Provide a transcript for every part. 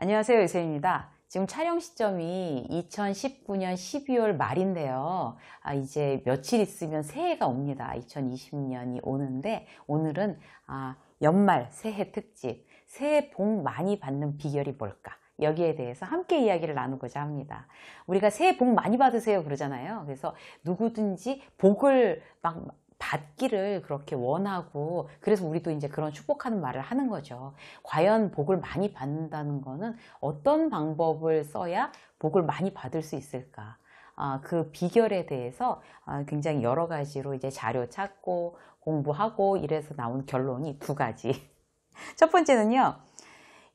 안녕하세요 요새입니다 지금 촬영 시점이 2019년 12월 말인데요 아, 이제 며칠 있으면 새해가 옵니다 2020년이 오는데 오늘은 아, 연말 새해 특집 새해 복 많이 받는 비결이 뭘까 여기에 대해서 함께 이야기를 나누고자 합니다. 우리가 새해 복 많이 받으세요 그러잖아요. 그래서 누구든지 복을 막 받기를 그렇게 원하고 그래서 우리도 이제 그런 축복하는 말을 하는 거죠. 과연 복을 많이 받는다는 거는 어떤 방법을 써야 복을 많이 받을 수 있을까? 아, 그 비결에 대해서 아, 굉장히 여러 가지로 이제 자료 찾고 공부하고 이래서 나온 결론이 두 가지. 첫 번째는요.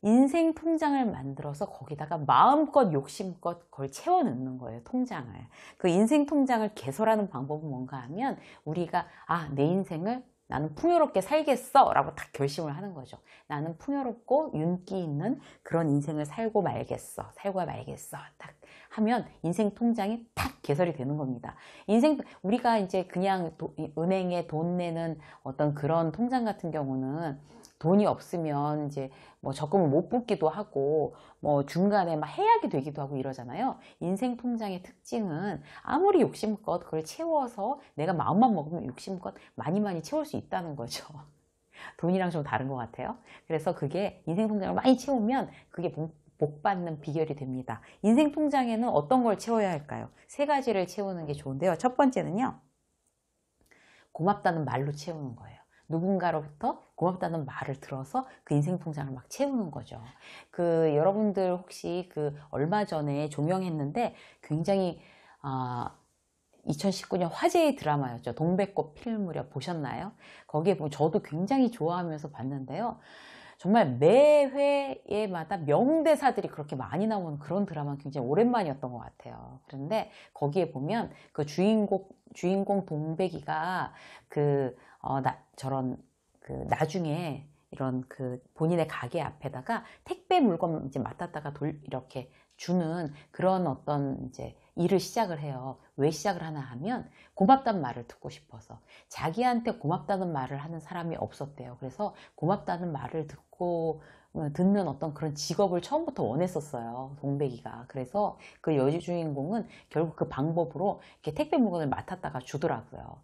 인생 통장을 만들어서 거기다가 마음껏 욕심껏 그걸 채워 넣는 거예요 통장을 그 인생 통장을 개설하는 방법은 뭔가 하면 우리가 아 내 인생을 나는 풍요롭게 살겠어 라고 딱 결심을 하는 거죠 나는 풍요롭고 윤기 있는 그런 인생을 살고 말겠어 살고 말겠어 딱 하면 인생 통장이 탁 개설이 되는 겁니다 인생 우리가 이제 그냥 도, 은행에 돈 내는 어떤 그런 통장 같은 경우는 돈이 없으면 이제 뭐 적금을 못 붓기도 하고 뭐 중간에 막 해약이 되기도 하고 이러잖아요. 인생 통장의 특징은 아무리 욕심껏 그걸 채워서 내가 마음만 먹으면 욕심껏 많이 많이 채울 수 있다는 거죠. 돈이랑 좀 다른 것 같아요. 그래서 그게 인생 통장을 많이 채우면 그게 복 받는 비결이 됩니다. 인생 통장에는 어떤 걸 채워야 할까요? 세 가지를 채우는 게 좋은데요. 첫 번째는요. 고맙다는 말로 채우는 거예요. 누군가로부터 고맙다는 말을 들어서 그 인생 통장을 막 채우는 거죠. 그 여러분들 혹시 그 얼마 전에 조명했는데 굉장히 아 2019년 화제의 드라마였죠. 동백꽃 필 무렵 보셨나요? 거기에 보면 저도 굉장히 좋아하면서 봤는데요. 정말 매 회에마다 명대사들이 그렇게 많이 나오는 그런 드라마는 굉장히 오랜만이었던 것 같아요. 그런데 거기에 보면 그 주인공, 주인공 동백이가 그 어, 나, 저런 그 나중에 이런 그 본인의 가게 앞에다가 택배 물건 이제 맡았다가 돌 이렇게 주는 그런 어떤 이제 일을 시작을 해요. 왜 시작을 하나 하면 고맙다는 말을 듣고 싶어서 자기한테 고맙다는 말을 하는 사람이 없었대요. 그래서 고맙다는 말을 듣고 어, 듣는 어떤 그런 직업을 처음부터 원했었어요. 동백이가. 그래서 그 여주주인공은 결국 그 방법으로 이렇게 택배 물건을 맡았다가 주더라고요.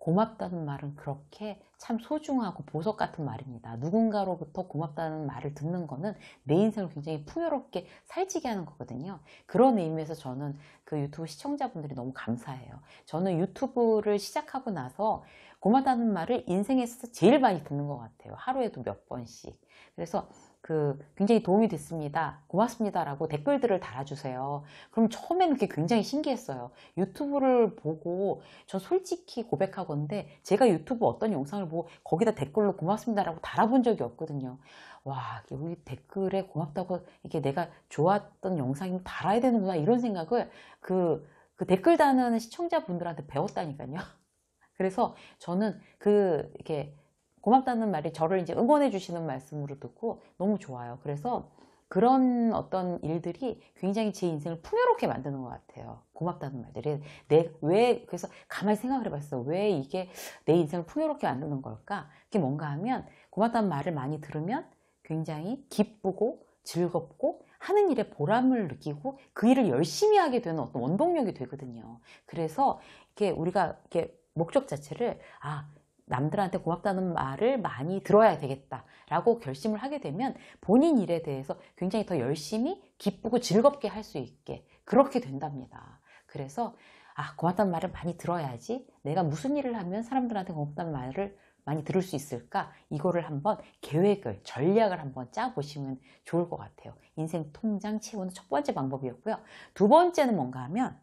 고맙다는 말은 그렇게 참 소중하고 보석 같은 말입니다. 누군가로부터 고맙다는 말을 듣는 거는 내 인생을 굉장히 풍요롭게 살찌게 하는 거거든요. 그런 의미에서 저는 그 유튜브 시청자분들이 너무 감사해요. 저는 유튜브를 시작하고 나서 고맙다는 말을 인생에서 제일 많이 듣는 것 같아요. 하루에도 몇 번씩. 그래서 그 굉장히 도움이 됐습니다. 고맙습니다라고 댓글들을 달아주세요. 그럼 처음에는 그게 굉장히 신기했어요. 유튜브를 보고 전 솔직히 고백하건데 제가 유튜브 어떤 영상을 보고 거기다 댓글로 고맙습니다라고 달아본 적이 없거든요. 와 여기 댓글에 고맙다고 이게 내가 좋았던 영상이면 달아야 되는구나 이런 생각을 그, 그 댓글 다는 시청자분들한테 배웠다니까요. 그래서 저는 그 이렇게 고맙다는 말이 저를 이제 응원해 주시는 말씀으로 듣고 너무 좋아요. 그래서 그런 어떤 일들이 굉장히 제 인생을 풍요롭게 만드는 것 같아요. 고맙다는 말들이 내 왜 그래서 가만히 생각을 해봤어. 왜 이게 내 인생을 풍요롭게 만드는 걸까? 그게 뭔가 하면 고맙다는 말을 많이 들으면 굉장히 기쁘고 즐겁고 하는 일에 보람을 느끼고 그 일을 열심히 하게 되는 어떤 원동력이 되거든요. 그래서 이게 우리가 이렇게 목적 자체를 아 남들한테 고맙다는 말을 많이 들어야 되겠다라고 결심을 하게 되면 본인 일에 대해서 굉장히 더 열심히 기쁘고 즐겁게 할 수 있게 그렇게 된답니다. 그래서 아 고맙다는 말을 많이 들어야지 내가 무슨 일을 하면 사람들한테 고맙다는 말을 많이 들을 수 있을까? 이거를 한번 계획을, 전략을 한번 짜보시면 좋을 것 같아요. 인생 통장 채우는 첫 번째 방법이었고요. 두 번째는 뭔가 하면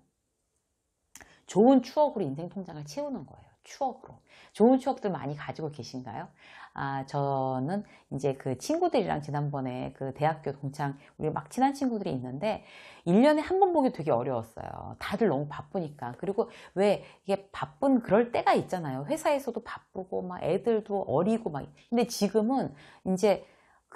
좋은 추억으로 인생 통장을 채우는 거예요. 추억으로 좋은 추억들 많이 가지고 계신가요? 아 저는 이제 그 친구들이랑 지난번에 그 대학교 동창 우리 막 친한 친구들이 있는데 1년에 한 번 보기 되게 어려웠어요 다들 너무 바쁘니까 그리고 왜 이게 바쁜 그럴 때가 있잖아요 회사에서도 바쁘고 막 애들도 어리고 막 근데 지금은 이제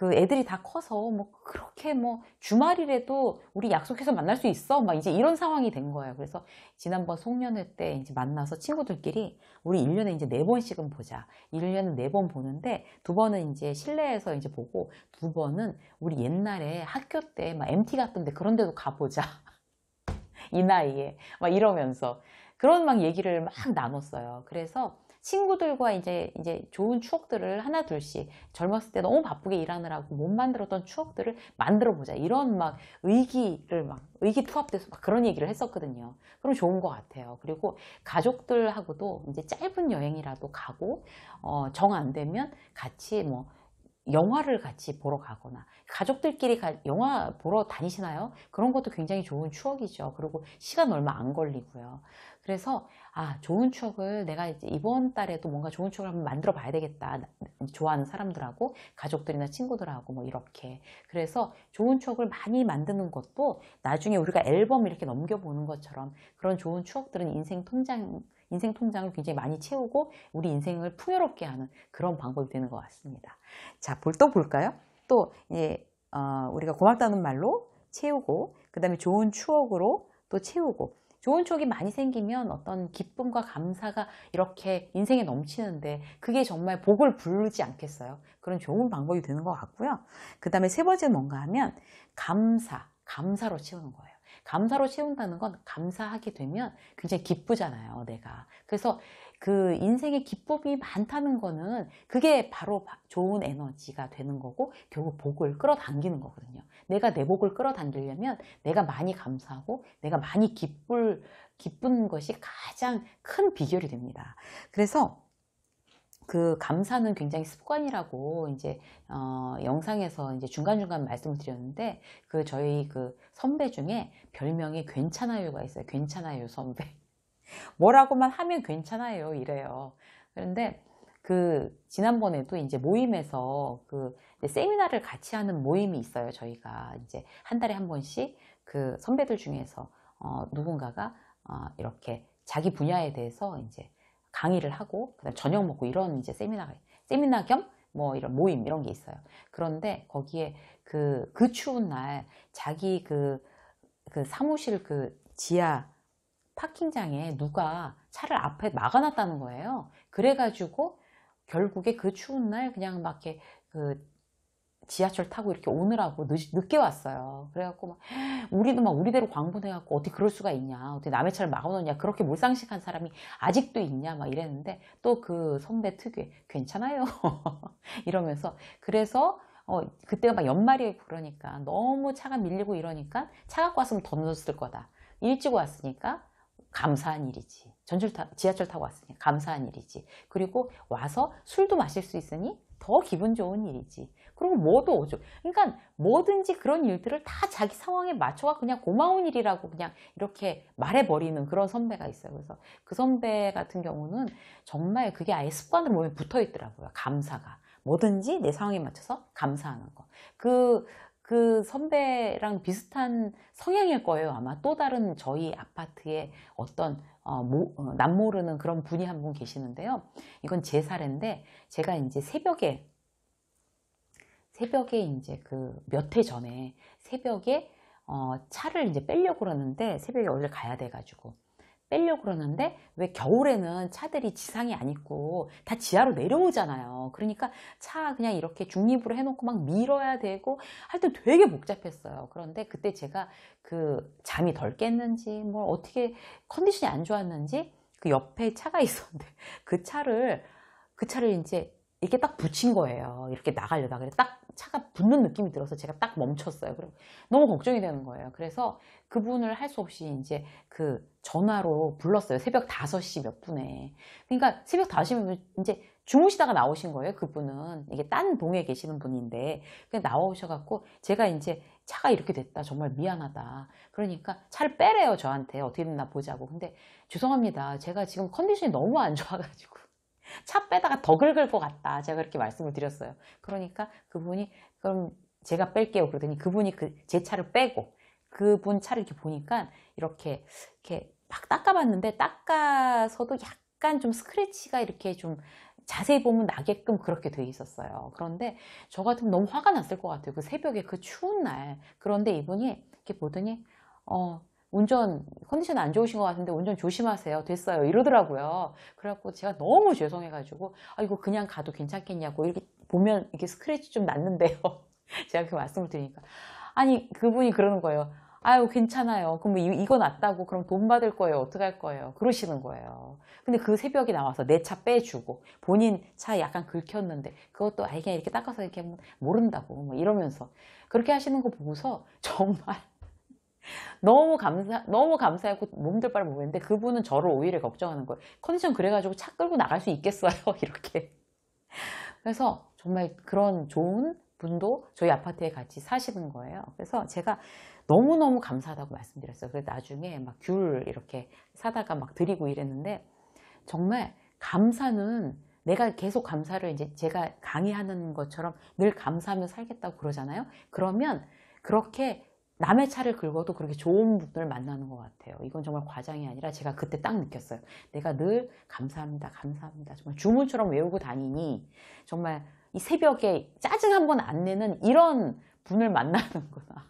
그 애들이 다 커서 뭐 그렇게 뭐 주말이라도 우리 약속해서 만날 수 있어 막 이제 이런 상황이 된 거예요 그래서 지난번 송년회 때 이제 만나서 친구들끼리 우리 1년에 이제 4번씩은 보자 1년에 4번 보는데 두 번은 이제 실내에서 이제 보고 두 번은 우리 옛날에 학교 때 막 MT 갔던데 그런 데도 가보자 이 나이에 막 이러면서 그런 막 얘기를 막 나눴어요 그래서 친구들과 이제 이제 좋은 추억들을 하나 둘씩 젊었을 때 너무 바쁘게 일하느라고 못 만들었던 추억들을 만들어 보자 이런 막 의기를 막 의기투합돼서 막 그런 얘기를 했었거든요. 그럼 좋은 것 같아요. 그리고 가족들하고도 이제 짧은 여행이라도 가고 어, 정 안 되면 같이 뭐 영화를 같이 보러 가거나 가족들끼리 가, 영화 보러 다니시나요? 그런 것도 굉장히 좋은 추억이죠. 그리고 시간 얼마 안 걸리고요. 그래서 아 좋은 추억을 내가 이제 이번 달에도 뭔가 좋은 추억을 한번 만들어 봐야 되겠다 좋아하는 사람들하고 가족들이나 친구들하고 뭐 이렇게 그래서 좋은 추억을 많이 만드는 것도 나중에 우리가 앨범 이렇게 넘겨보는 것처럼 그런 좋은 추억들은 인생 통장 인생 통장을 굉장히 많이 채우고 우리 인생을 풍요롭게 하는 그런 방법이 되는 것 같습니다 자또 볼 볼까요 또 예, 어, 우리가 고맙다는 말로 채우고 그 다음에 좋은 추억으로 또 채우고 좋은 쪽이 많이 생기면 어떤 기쁨과 감사가 이렇게 인생에 넘치는데 그게 정말 복을 부르지 않겠어요. 그런 좋은 방법이 되는 것 같고요. 그 다음에 세 번째는 뭔가 하면 감사, 감사로 채우는 거예요. 감사로 채운다는 건 감사하게 되면 굉장히 기쁘잖아요 내가 그래서 그 인생의 기쁨이 많다는 거는 그게 바로 좋은 에너지가 되는 거고 결국 복을 끌어당기는 거거든요 내가 내 복을 끌어당기려면 내가 많이 감사하고 내가 많이 기쁠, 기쁜 것이 가장 큰 비결이 됩니다 그래서 그 감사는 굉장히 습관이라고 이제 어, 영상에서 이제 중간중간 말씀드렸는데 을그 저희 그 선배 중에 별명이 괜찮아요가 있어요. 괜찮아요 선배. 뭐라고만 하면 괜찮아요 이래요. 그런데 그 지난번에도 이제 모임에서 그 세미나를 같이 하는 모임이 있어요. 저희가 이제 한 달에 한 번씩 그 선배들 중에서 어, 누군가가 어, 이렇게 자기 분야에 대해서 이제 강의를 하고 그다음 저녁 먹고 이런 이제 세미나 세미나 겸 뭐 이런 모임 이런 게 있어요. 그런데 거기에 그그 그 추운 날 자기 그그 그 사무실 그 지하 파킹장에 누가 차를 앞에 막아놨다는 거예요. 그래가지고 결국에 그 추운 날 그냥 막 이렇게 그 지하철 타고 이렇게 오느라고 늦, 게 왔어요. 그래갖고 막 우리도 막 우리대로 광분해갖고 어떻게 그럴 수가 있냐, 어떻게 남의 차를 막아놓냐, 그렇게 몰상식한 사람이 아직도 있냐 막 이랬는데 또 그 선배 특유의 괜찮아요 이러면서 그래서 어, 그때가 막 연말이고 그러니까 너무 차가 밀리고 이러니까 차 갖고 왔으면 더 늦었을 거다. 일찍 왔으니까 감사한 일이지. 전철 타, 지하철 타고 왔으니까 감사한 일이지. 그리고 와서 술도 마실 수 있으니 더 기분 좋은 일이지. 그럼 뭐도 오죠. 그러니까 뭐든지 그런 일들을 다 자기 상황에 맞춰가 그냥 고마운 일이라고 그냥 이렇게 말해버리는 그런 선배가 있어요. 그래서 그 선배 같은 경우는 정말 그게 아예 습관으로 몸에 붙어 있더라고요. 감사가. 뭐든지 내 상황에 맞춰서 감사하는 거. 그, 그 선배랑 비슷한 성향일 거예요. 아마 또 다른 저희 아파트의 어떤 어, 모, 어, 남모르는 그런 분이 한 분 계시는데요. 이건 제 사례인데 제가 이제 새벽에 새벽에 이제 그 몇 해 전에 새벽에 어, 차를 이제 빼려고 그러는데 새벽에 원래 가야 돼가지고 빼려고 그러는데 왜 겨울에는 차들이 지상이 안 있고 다 지하로 내려오잖아요. 그러니까 차 그냥 이렇게 중립으로 해놓고 막 밀어야 되고 하여튼 되게 복잡했어요. 그런데 그때 제가 그 잠이 덜 깼는지 뭘 뭐 어떻게 컨디션이 안 좋았는지 그 옆에 차가 있었는데 그 차를 그 차를 이제 이렇게 딱 붙인 거예요. 이렇게 나가려다 그래 딱 차가 붙는 느낌이 들어서 제가 딱 멈췄어요. 그럼 너무 걱정이 되는 거예요. 그래서 그분을 할 수 없이 이제 그 전화로 불렀어요. 새벽 5시 몇 분에. 그러니까 새벽 5시면 이제 주무시다가 나오신 거예요. 그분은 이게 딴 동에 계시는 분인데 나오셔갖고 제가 이제 차가 이렇게 됐다. 정말 미안하다. 그러니까 차를 빼래요 저한테 어떻게 됐나 보자고. 근데 죄송합니다. 제가 지금 컨디션이 너무 안 좋아가지고 차 빼다가 더 긁을 것 같다. 제가 그렇게 말씀을 드렸어요. 그러니까 그분이 그럼 제가 뺄게요. 그러더니 그분이 그 제 차를 빼고 그분 차를 이렇게 보니까 이렇게 이렇게 막 닦아봤는데 닦아서도 약간 좀 스크래치가 이렇게 좀 자세히 보면 나게끔 그렇게 돼 있었어요. 그런데 저 같으면 너무 화가 났을 것 같아요. 그 새벽에 그 추운 날. 그런데 이분이 이렇게 보더니 어 운전 컨디션 안 좋으신 것 같은데 운전 조심하세요. 됐어요. 이러더라고요. 그래갖고 제가 너무 죄송해가지고 아 이거 그냥 가도 괜찮겠냐고 이렇게 보면 이렇게 스크래치 좀 났는데요. 제가 그 말씀을 드리니까 아니 그분이 그러는 거예요. 아유 괜찮아요. 그럼 뭐 이거 났다고 그럼 돈 받을 거예요. 어떡할 거예요. 그러시는 거예요. 근데 그 새벽에 나와서 내 차 빼주고 본인 차 약간 긁혔는데 그것도 아이 그냥 이렇게 닦아서 이렇게 모른다고 뭐 이러면서 그렇게 하시는 거 보고서 정말 너무 감사, 너무 감사하고 몸들 빨리 모르는데 그분은 저를 오히려 걱정하는 거예요. 컨디션 그래가지고 차 끌고 나갈 수 있겠어요. 이렇게. 그래서 정말 그런 좋은 분도 저희 아파트에 같이 사시는 거예요. 그래서 제가 너무너무 감사하다고 말씀드렸어요. 그래서 나중에 막 귤 이렇게 사다가 막 드리고 이랬는데 정말 감사는 내가 계속 감사를 이제 제가 강의하는 것처럼 늘 감사하며 살겠다고 그러잖아요. 그러면 그렇게 남의 차를 긁어도 그렇게 좋은 분을 만나는 것 같아요. 이건 정말 과장이 아니라 제가 그때 딱 느꼈어요. 내가 늘 감사합니다. 감사합니다. 정말 주문처럼 외우고 다니니 정말 이 새벽에 짜증 한번 안 내는 이런 분을 만나는구나.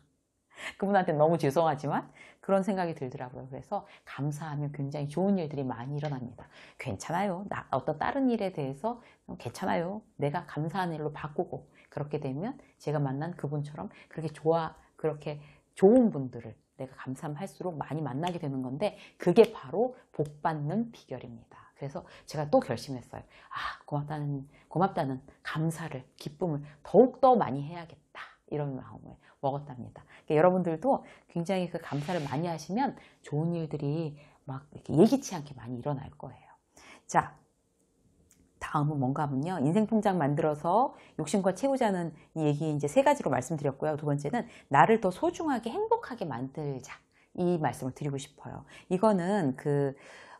그분한테 너무 죄송하지만 그런 생각이 들더라고요. 그래서 감사하면 굉장히 좋은 일들이 많이 일어납니다. 괜찮아요. 나 어떤 다른 일에 대해서 괜찮아요. 내가 감사한 일로 바꾸고 그렇게 되면 제가 만난 그분처럼 그렇게 좋아 그렇게 좋은 분들을 내가 감사할수록 많이 만나게 되는 건데 그게 바로 복 받는 비결입니다. 그래서 제가 또 결심했어요. 아 고맙다는 고맙다는 감사를 기쁨을 더욱 더 많이 해야겠다 이런 마음을 먹었답니다. 그러니까 여러분들도 굉장히 그 감사를 많이 하시면 좋은 일들이 막 이렇게 예기치 않게 많이 일어날 거예요. 자 다음은 뭔가 하면요. 인생 통장 만들어서 욕심과 채우자는 이 얘기 이제 세 가지로 말씀드렸고요. 두 번째는 나를 더 소중하게 행복하게 만들자. 이 말씀을 드리고 싶어요. 이거는 그,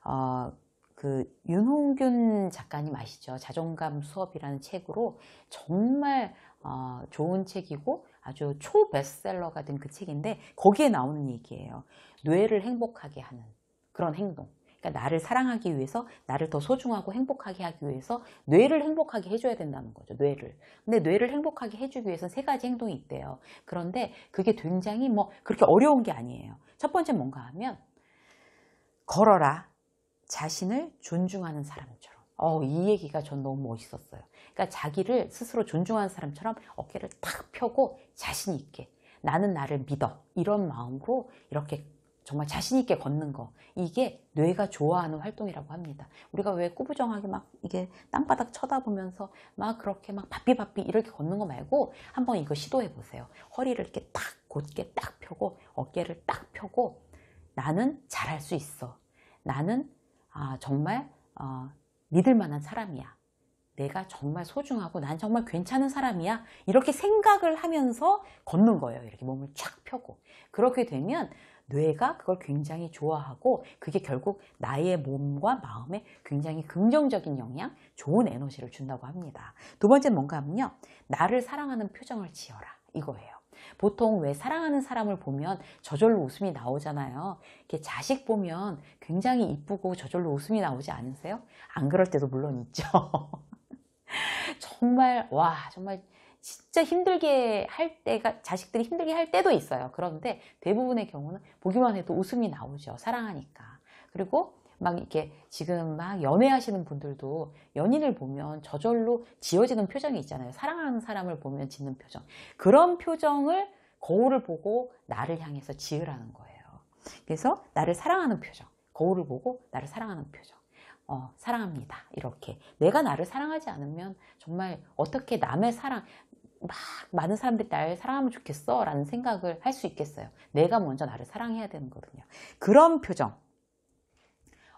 어, 그 윤홍균 작가님 아시죠? 자존감 수업이라는 책으로 정말 어, 좋은 책이고 아주 초베스트셀러가 된 그 책인데 거기에 나오는 얘기예요. 뇌를 행복하게 하는 그런 행동. 그러니까 나를 사랑하기 위해서 나를 더 소중하고 행복하게 하기 위해서 뇌를 행복하게 해줘야 된다는 거죠. 뇌를. 근데 뇌를 행복하게 해주기 위해서는 세 가지 행동이 있대요. 그런데 그게 굉장히 뭐 그렇게 어려운 게 아니에요. 첫 번째 뭔가 하면 걸어라. 자신을 존중하는 사람처럼. 어, 이 얘기가 전 너무 멋있었어요. 그러니까 자기를 스스로 존중하는 사람처럼 어깨를 탁 펴고 자신 있게 나는 나를 믿어 이런 마음으로 이렇게 정말 자신있게 걷는 거 이게 뇌가 좋아하는 활동이라고 합니다 우리가 왜 꾸부정하게 막 이게 땅바닥 쳐다보면서 막 그렇게 막 바삐바삐 이렇게 걷는 거 말고 한번 이거 시도해 보세요 허리를 이렇게 딱 곧게 딱 펴고 어깨를 딱 펴고 나는 잘할 수 있어 나는 아, 정말 어, 믿을 만한 사람이야 내가 정말 소중하고 난 정말 괜찮은 사람이야 이렇게 생각을 하면서 걷는 거예요 이렇게 몸을 쫙 펴고 그렇게 되면 뇌가 그걸 굉장히 좋아하고 그게 결국 나의 몸과 마음에 굉장히 긍정적인 영향, 좋은 에너지를 준다고 합니다. 두 번째는 뭔가 하면요. 나를 사랑하는 표정을 지어라 이거예요. 보통 왜 사랑하는 사람을 보면 저절로 웃음이 나오잖아요. 이렇게 자식 보면 굉장히 이쁘고 저절로 웃음이 나오지 않으세요? 안 그럴 때도 물론 있죠. 정말 와 정말 진짜 힘들게 할 때가 자식들이 힘들게 할 때도 있어요. 그런데 대부분의 경우는 보기만 해도 웃음이 나오죠. 사랑하니까. 그리고 막 이렇게 지금 막 연애하시는 분들도 연인을 보면 저절로 지어지는 표정이 있잖아요. 사랑하는 사람을 보면 짓는 표정. 그런 표정을 거울을 보고 나를 향해서 지으라는 거예요. 그래서 나를 사랑하는 표정. 거울을 보고 나를 사랑하는 표정. 어, 사랑합니다. 이렇게. 내가 나를 사랑하지 않으면 정말 어떻게 남의 사랑, 막 많은 사람들이 날 사랑하면 좋겠어 라는 생각을 할 수 있겠어요. 내가 먼저 나를 사랑해야 되는 거거든요. 그런 표정.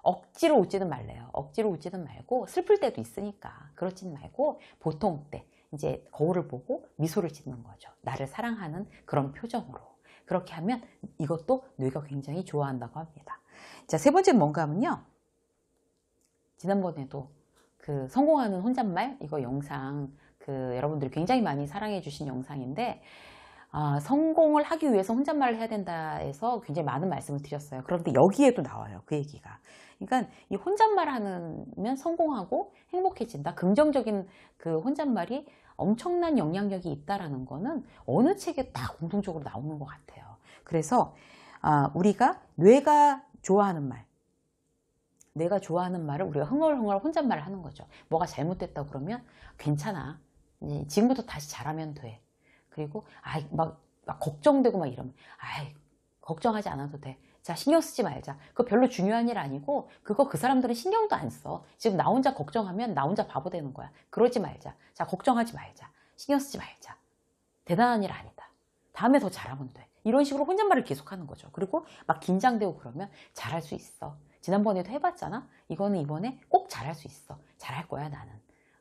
억지로 웃지는 말래요. 억지로 웃지는 말고 슬플 때도 있으니까 그렇진 말고 보통 때 이제 거울을 보고 미소를 짓는 거죠. 나를 사랑하는 그런 표정으로. 그렇게 하면 이것도 뇌가 굉장히 좋아한다고 합니다. 자, 세 번째는 뭔가 하면요. 지난번에도 그 성공하는 혼잣말 이거 영상 그 여러분들이 굉장히 많이 사랑해 주신 영상인데 아, 성공을 하기 위해서 혼잣말을 해야 된다 해서 굉장히 많은 말씀을 드렸어요. 그런데 여기에도 나와요. 그 얘기가. 그러니까 이 혼잣말 하면 성공하고 행복해진다. 긍정적인 그 혼잣말이 엄청난 영향력이 있다라는 거는 어느 책에 다 공통적으로 나오는 것 같아요. 그래서 아, 우리가 뇌가 좋아하는 말, 내가 좋아하는 말을 우리가 흥얼흥얼 혼잣말을 하는 거죠. 뭐가 잘못됐다 그러면 괜찮아. 네, 지금부터 다시 잘하면 돼. 그리고 아이 막, 막 걱정되고 막 이러면 아이 걱정하지 않아도 돼. 자 신경 쓰지 말자. 그거 별로 중요한 일 아니고 그거 그 사람들은 신경도 안 써. 지금 나 혼자 걱정하면 나 혼자 바보 되는 거야. 그러지 말자. 자 걱정하지 말자. 신경 쓰지 말자. 대단한 일 아니다. 다음에 더 잘하면 돼. 이런 식으로 혼잣말을 계속하는 거죠. 그리고 막 긴장되고 그러면 잘할 수 있어. 지난번에도 해봤잖아. 이거는 이번에 꼭 잘할 수 있어. 잘할 거야 나는.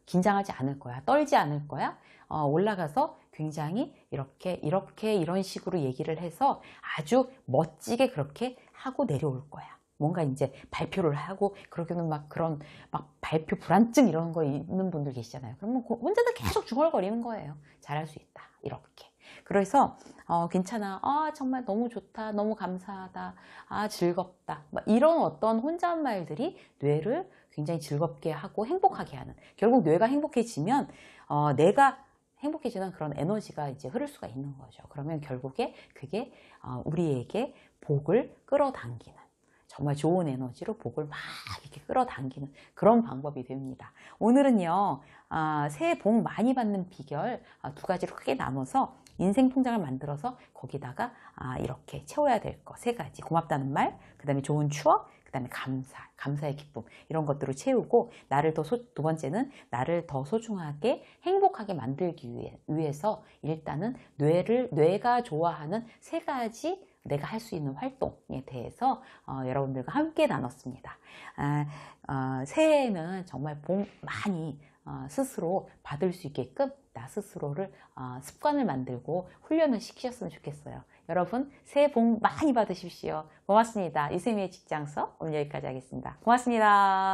긴장하지 않을 거야. 떨지 않을 거야. 어, 올라가서 굉장히 이렇게 이렇게 이런 식으로 얘기를 해서 아주 멋지게 그렇게 하고 내려올 거야. 뭔가 이제 발표를 하고 그러기는 막 그런 막 발표 불안증 이런 거 있는 분들 계시잖아요. 그러면 혼자 다 계속 중얼거리는 거예요. 잘할 수 있다. 이렇게. 그래서 어, 괜찮아. 아, 정말 너무 좋다. 너무 감사하다. 아, 즐겁다. 이런 어떤 혼잣말들이 뇌를 굉장히 즐겁게 하고 행복하게 하는 결국 뇌가 행복해지면 어, 내가 행복해지는 그런 에너지가 이제 흐를 수가 있는 거죠. 그러면 결국에 그게 어, 우리에게 복을 끌어당기는 정말 좋은 에너지로 복을 막 이렇게 끌어당기는 그런 방법이 됩니다. 오늘은요, 아, 새해 복 많이 받는 비결 아, 두 가지로 크게 나눠서 인생 통장을 만들어서 거기다가 아, 이렇게 채워야 될 거 세 가지 고맙다는 말, 그 다음에 좋은 추억, 그 다음에 감사, 감사의 기쁨 이런 것들을 채우고 나를 더 소, 두 번째는 나를 더 소중하게 행복하게 만들기 위해, 위해서 일단은 뇌를 뇌가 좋아하는 세 가지 내가 할 수 있는 활동에 대해서 어, 여러분들과 함께 나눴습니다. 아, 어, 새해에는 정말 복 많이 어, 스스로 받을 수 있게끔 나 스스로를 어, 습관을 만들고 훈련을 시키셨으면 좋겠어요. 여러분 새해 복 많이 받으십시오. 고맙습니다. 이세미의 직장서 오늘 여기까지 하겠습니다. 고맙습니다.